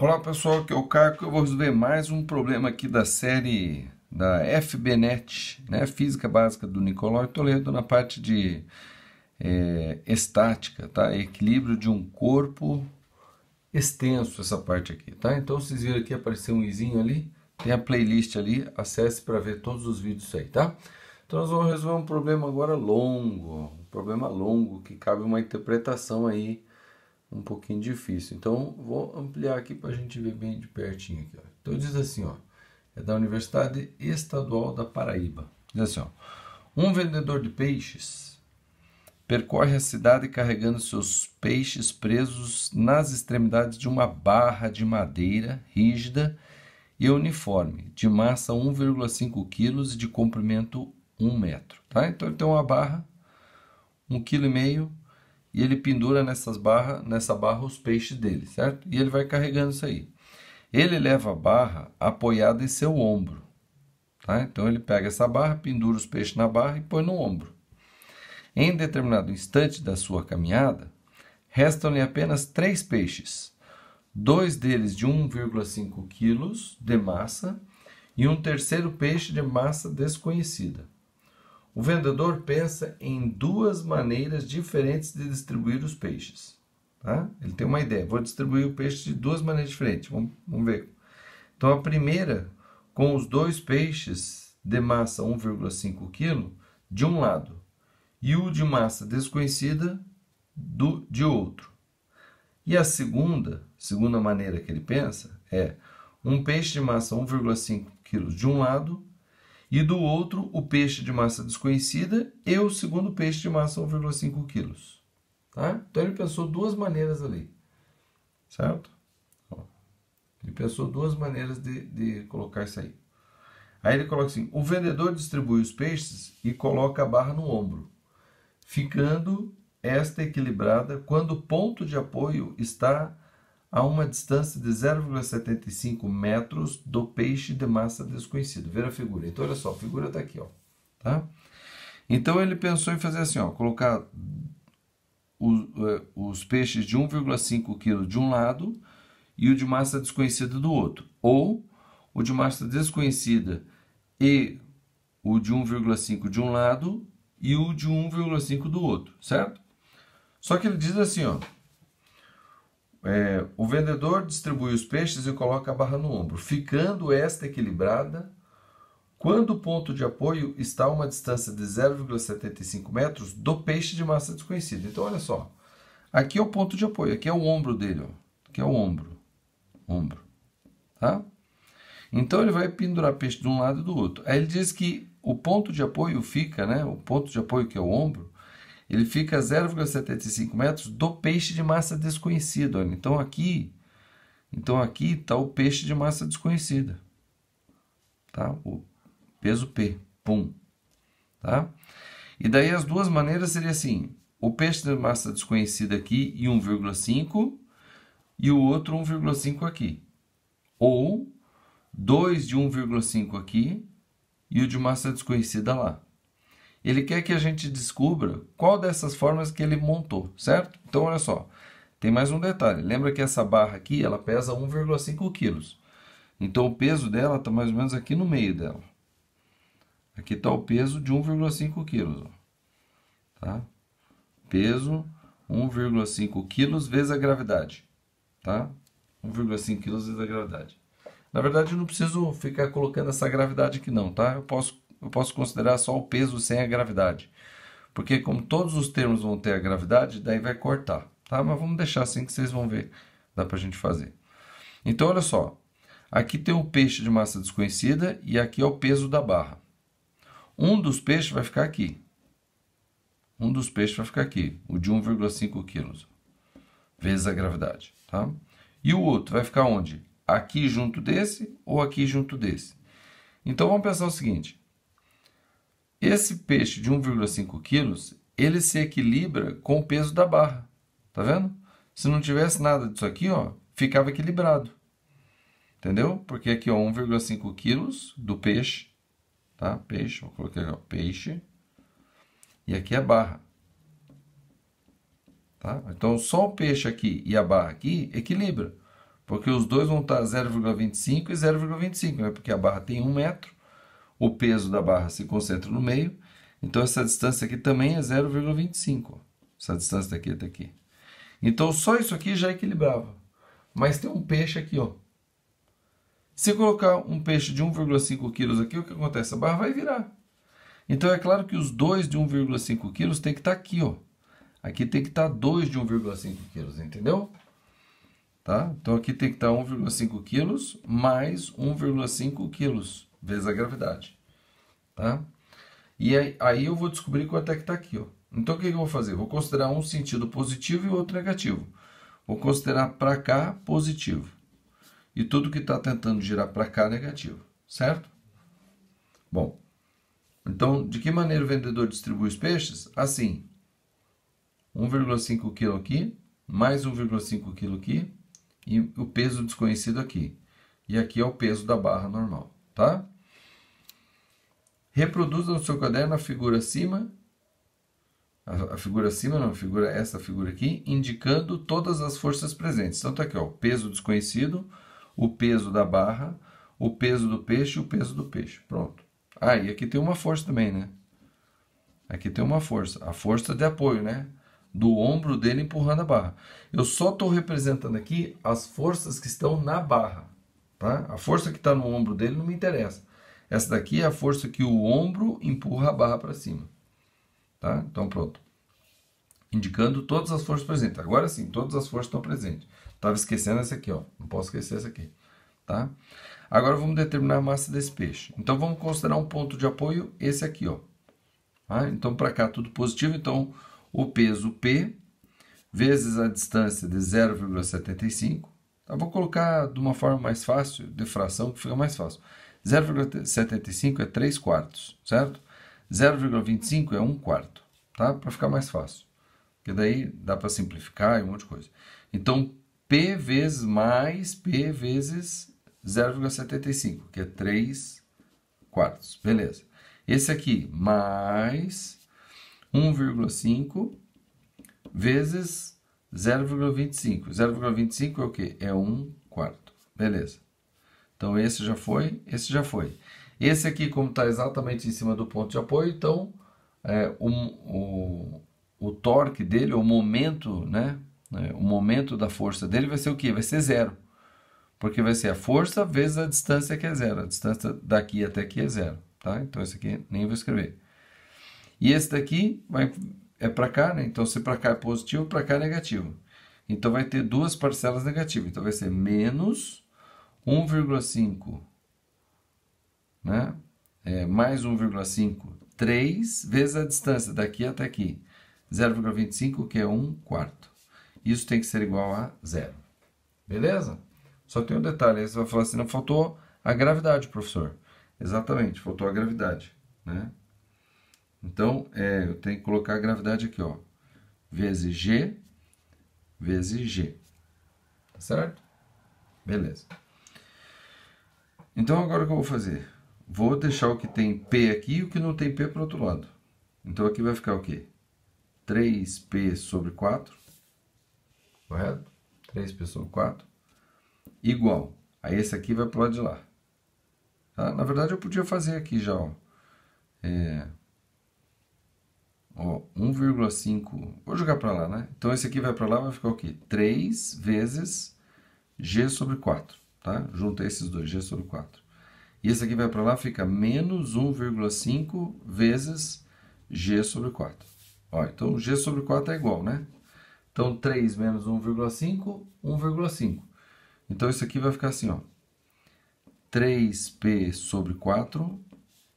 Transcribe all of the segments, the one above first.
Olá pessoal, aqui é o Caio, eu vou resolver mais um problema aqui da série da FBNet, né? Física Básica do Nicolau Toledo, na parte de é, estática, tá? Equilíbrio de um corpo extenso, essa parte aqui, tá? Então vocês viram aqui aparecer um izinho ali, tem a playlist ali, acesse para ver todos os vídeos aí, tá? Então nós vamos resolver um problema agora longo, um problema longo que cabe uma interpretação aí, um pouquinho difícil. Então, vou ampliar aqui para a gente ver bem de pertinho. Aqui, ó. Então, diz assim, ó, é da Universidade Estadual da Paraíba. Diz assim, ó, um vendedor de peixes percorre a cidade carregando seus peixes presos nas extremidades de uma barra de madeira rígida e uniforme, de massa 1,5 kg e de comprimento 1 metro. Tá? Então, ele tem uma barra, 1,5 kg e ele pendura nessas barra, nessa barra os peixes dele, certo? E ele vai carregando isso aí. Ele leva a barra apoiada em seu ombro. Tá? Então ele pega essa barra, pendura os peixes na barra e põe no ombro. Em determinado instante da sua caminhada, restam-lhe apenas três peixes, dois deles de 1,5 quilos de massa e um terceiro peixe de massa desconhecida. O vendedor pensa em duas maneiras diferentes de distribuir os peixes. Tá? Ele tem uma ideia, vou distribuir o peixe de duas maneiras diferentes. Vamos, vamos ver. Então, a primeira, com os dois peixes de massa 1,5 kg de um lado e o de massa desconhecida do, de outro. E a segunda, segunda maneira que ele pensa, é um peixe de massa 1,5 kg de um lado e do outro o peixe de massa desconhecida e o segundo peixe de massa 1,5 quilos, Tá? Então ele pensou duas maneiras ali, certo? Ele pensou duas maneiras de, de colocar isso aí. Aí ele coloca assim: o vendedor distribui os peixes e coloca a barra no ombro, ficando esta equilibrada quando o ponto de apoio está a uma distância de 0,75 metros do peixe de massa desconhecido. Ver a figura. Então, olha só, a figura está aqui. Ó, tá? Então, ele pensou em fazer assim, ó, colocar os, é, os peixes de 1,5 kg de um lado e o de massa desconhecida do outro. Ou o de massa desconhecida e o de 1,5 de um lado e o de 1,5 do outro, certo? Só que ele diz assim, ó, é, o vendedor distribui os peixes e coloca a barra no ombro, ficando esta equilibrada quando o ponto de apoio está a uma distância de 0,75 metros do peixe de massa desconhecida. Então, olha só. Aqui é o ponto de apoio, aqui é o ombro dele, ó. aqui é o ombro. Ombro. Tá? Então, ele vai pendurar peixe de um lado e do outro. Aí ele diz que o ponto de apoio fica, né? O ponto de apoio que é o ombro, ele fica a 0,75 metros do peixe de massa desconhecida. Olha. Então aqui então aqui está o peixe de massa desconhecida. Tá? O peso P. Pum. Tá? E daí as duas maneiras seria assim: o peixe de massa desconhecida aqui e 1,5 e o outro 1,5 aqui. Ou 2 de 1,5 aqui e o de massa desconhecida lá ele quer que a gente descubra qual dessas formas que ele montou, certo? Então, olha só, tem mais um detalhe. Lembra que essa barra aqui, ela pesa 1,5 kg. Então, o peso dela está mais ou menos aqui no meio dela. Aqui está o peso de 1,5 kg. Tá? Peso 1,5 kg vezes a gravidade. Tá? 1,5 kg vezes a gravidade. Na verdade, eu não preciso ficar colocando essa gravidade aqui não, tá? Eu posso eu posso considerar só o peso sem a gravidade. Porque como todos os termos vão ter a gravidade, daí vai cortar, tá? Mas vamos deixar assim que vocês vão ver, dá para a gente fazer. Então, olha só, aqui tem o peixe de massa desconhecida e aqui é o peso da barra. Um dos peixes vai ficar aqui. Um dos peixes vai ficar aqui, o de 1,5 kg, vezes a gravidade, tá? E o outro vai ficar onde? Aqui junto desse ou aqui junto desse? Então, vamos pensar o seguinte, esse peixe de 1,5 quilos, ele se equilibra com o peso da barra. Tá vendo? Se não tivesse nada disso aqui, ó, ficava equilibrado. Entendeu? Porque aqui, ó, 1,5 quilos do peixe, tá? Peixe, vou colocar aqui, ó, peixe. E aqui a é barra. Tá? Então, só o peixe aqui e a barra aqui equilibra. Porque os dois vão estar 0,25 e 0,25, né? Porque a barra tem 1 metro o peso da barra se concentra no meio, então essa distância aqui também é 0,25. Essa distância daqui até aqui. Então só isso aqui já equilibrava. Mas tem um peixe aqui, ó. Se colocar um peixe de 1,5 quilos aqui, o que acontece? A barra vai virar. Então é claro que os dois de 1,5 quilos tem que estar tá aqui, ó. Aqui tem que estar tá dois de 1,5 quilos, entendeu? Tá? Então aqui tem que estar tá 1,5 quilos mais 1,5 quilos vezes a gravidade. Tá? E aí, aí eu vou descobrir quanto é que está aqui. Ó. Então o que, que eu vou fazer? Vou considerar um sentido positivo e outro negativo. Vou considerar para cá positivo. E tudo que está tentando girar para cá negativo. Certo? Bom, então de que maneira o vendedor distribui os peixes? Assim, 1,5 kg aqui, mais 1,5 kg aqui, e o peso desconhecido aqui. E aqui é o peso da barra normal tá? Reproduza no seu caderno a figura acima, a, figura acima, não, figura, essa figura aqui, indicando todas as forças presentes. Então tá aqui, ó, o peso desconhecido, o peso da barra, o peso do peixe, o peso do peixe. Pronto. Ah, e aqui tem uma força também, né? Aqui tem uma força, a força de apoio, né? Do ombro dele empurrando a barra. Eu só estou representando aqui as forças que estão na barra. Tá? A força que está no ombro dele não me interessa. Essa daqui é a força que o ombro empurra a barra para cima. Tá? Então, pronto. Indicando todas as forças presentes. Agora sim, todas as forças estão presentes. Estava esquecendo essa aqui, ó. não posso esquecer essa aqui. Tá? Agora vamos determinar a massa desse peixe. Então, vamos considerar um ponto de apoio, esse aqui. Ó. Tá? Então, para cá tudo positivo. Então, o peso P vezes a distância de 0,75 Tá, vou colocar de uma forma mais fácil, de fração, que fica mais fácil. 0,75 é 3 quartos, certo? 0,25 é 1 quarto, tá? Para ficar mais fácil. Porque daí dá para simplificar e um monte de coisa. Então, P vezes mais P vezes 0,75, que é 3 quartos. Beleza. Esse aqui, mais 1,5 vezes 0,25. 0,25 é o quê? É 1 quarto. Beleza. Então, esse já foi, esse já foi. Esse aqui, como está exatamente em cima do ponto de apoio, então é, o, o, o, torque dele, o momento, né, né, o momento da força dele vai ser o quê? Vai ser zero. Porque vai ser a força vezes a distância que é zero. A distância daqui até aqui é zero. Tá? Então, esse aqui nem vou escrever. E esse daqui vai é para cá, né? Então, se para cá é positivo, para cá é negativo. Então, vai ter duas parcelas negativas. Então, vai ser menos 1,5, né? É, mais 1,5, 3 vezes a distância daqui até aqui. 0,25, que é 1 quarto. Isso tem que ser igual a zero. Beleza? Só tem um detalhe, aí você vai falar assim, não faltou a gravidade, professor. Exatamente, faltou a gravidade, né? Então, é, eu tenho que colocar a gravidade aqui, ó. Vezes G, vezes G. Tá certo? Beleza. Então, agora o que eu vou fazer? Vou deixar o que tem P aqui e o que não tem P para o outro lado. Então, aqui vai ficar o quê? 3P sobre 4. Correto? 3P sobre 4. Igual. Aí, esse aqui vai para o lado de lá. Tá? Na verdade, eu podia fazer aqui já, ó. É, Ó, 1,5. Vou jogar para lá, né? Então esse aqui vai para lá, vai ficar o quê? 3 vezes g sobre 4, tá? Junta esses dois, g sobre 4. E esse aqui vai para lá, fica menos 1,5 vezes g sobre 4. Ó, então g sobre 4 é igual, né? Então 3 menos 1,5, 1,5. Então isso aqui vai ficar assim, ó. 3p sobre 4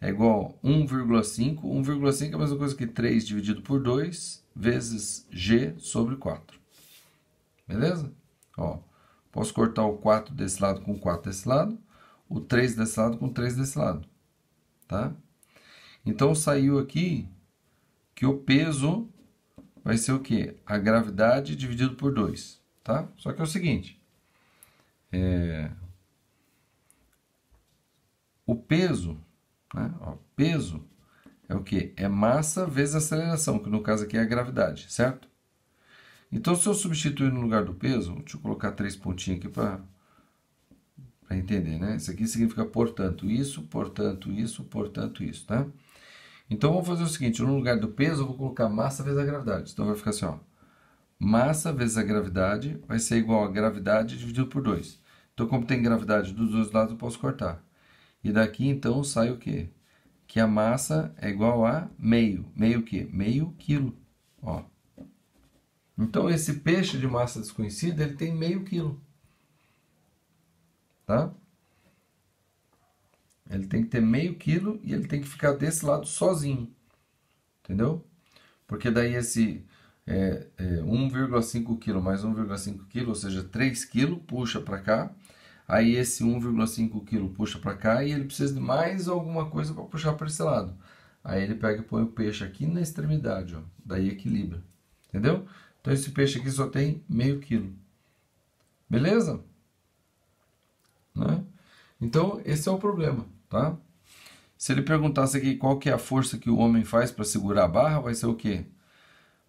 é igual a 1,5. 1,5 é a mesma coisa que 3 dividido por 2 vezes g sobre 4. Beleza? Ó, posso cortar o 4 desse lado com 4 desse lado, o 3 desse lado com 3 desse lado. Tá? Então saiu aqui que o peso vai ser o quê? A gravidade dividido por 2. Tá? Só que é o seguinte. É... O peso né? Ó, peso é o que? É massa vezes aceleração, que no caso aqui é a gravidade, certo? Então, se eu substituir no lugar do peso, deixa eu colocar três pontinhos aqui para entender, né? Isso aqui significa portanto isso, portanto isso, portanto isso, tá? Então, vamos fazer o seguinte, no lugar do peso eu vou colocar massa vezes a gravidade. Então, vai ficar assim, ó. Massa vezes a gravidade vai ser igual a gravidade dividido por 2. Então, como tem gravidade dos dois lados, eu posso cortar. E daqui então sai o quê? Que a massa é igual a meio. Meio quê? Meio quilo. Ó. Então esse peixe de massa desconhecida ele tem meio quilo. Tá? Ele tem que ter meio quilo e ele tem que ficar desse lado sozinho. Entendeu? Porque daí esse é, é, 1,5 quilo mais 1,5 quilo, ou seja, 3 quilo, puxa para cá aí esse 1,5 kg puxa para cá e ele precisa de mais alguma coisa para puxar para esse lado. Aí ele pega e põe o peixe aqui na extremidade, ó, daí equilibra, entendeu? Então esse peixe aqui só tem meio quilo, beleza? Né? Então esse é o problema, tá? Se ele perguntasse aqui qual que é a força que o homem faz para segurar a barra, vai ser o quê?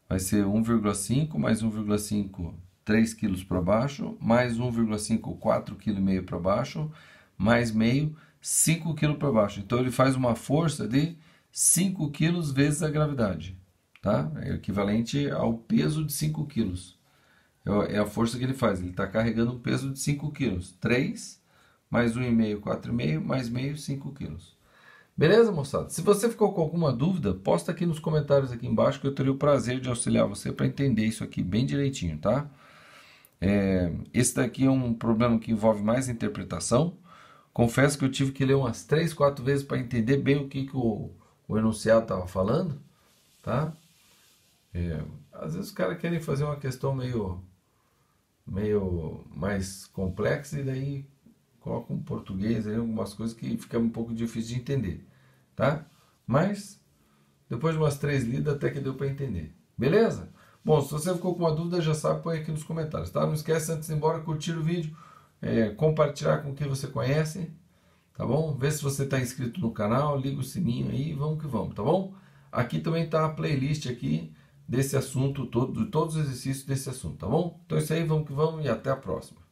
Vai ser 1,5 mais 1,5 3 kg para baixo, mais 1,5, 4,5 kg para baixo, mais meio, 5 kg para baixo. Então ele faz uma força de 5 kg vezes a gravidade, tá? É equivalente ao peso de 5 kg. É, é a força que ele faz, ele está carregando um peso de 5 kg. 3 mais 1,5, 4,5, mais meio, 5 kg. Beleza, moçada? Se você ficou com alguma dúvida, posta aqui nos comentários aqui embaixo que eu teria o prazer de auxiliar você para entender isso aqui bem direitinho, tá? É, esse daqui é um problema que envolve mais interpretação. Confesso que eu tive que ler umas três, quatro vezes para entender bem o que, que o, o enunciado estava falando, tá? É, às vezes os caras querem fazer uma questão meio, meio mais complexa e daí colocam um português aí, algumas coisas que fica um pouco difícil de entender, tá? Mas depois de umas três lidas até que deu para entender, beleza? Bom, se você ficou com uma dúvida, já sabe, põe aqui nos comentários, tá? Não esquece, antes de ir embora, curtir o vídeo, é, compartilhar com quem você conhece, tá bom? Vê se você está inscrito no canal, liga o sininho aí, vamos que vamos, tá bom? Aqui também está a playlist aqui desse assunto, todo, de todos os exercícios desse assunto, tá bom? Então é isso aí, vamos que vamos e até a próxima.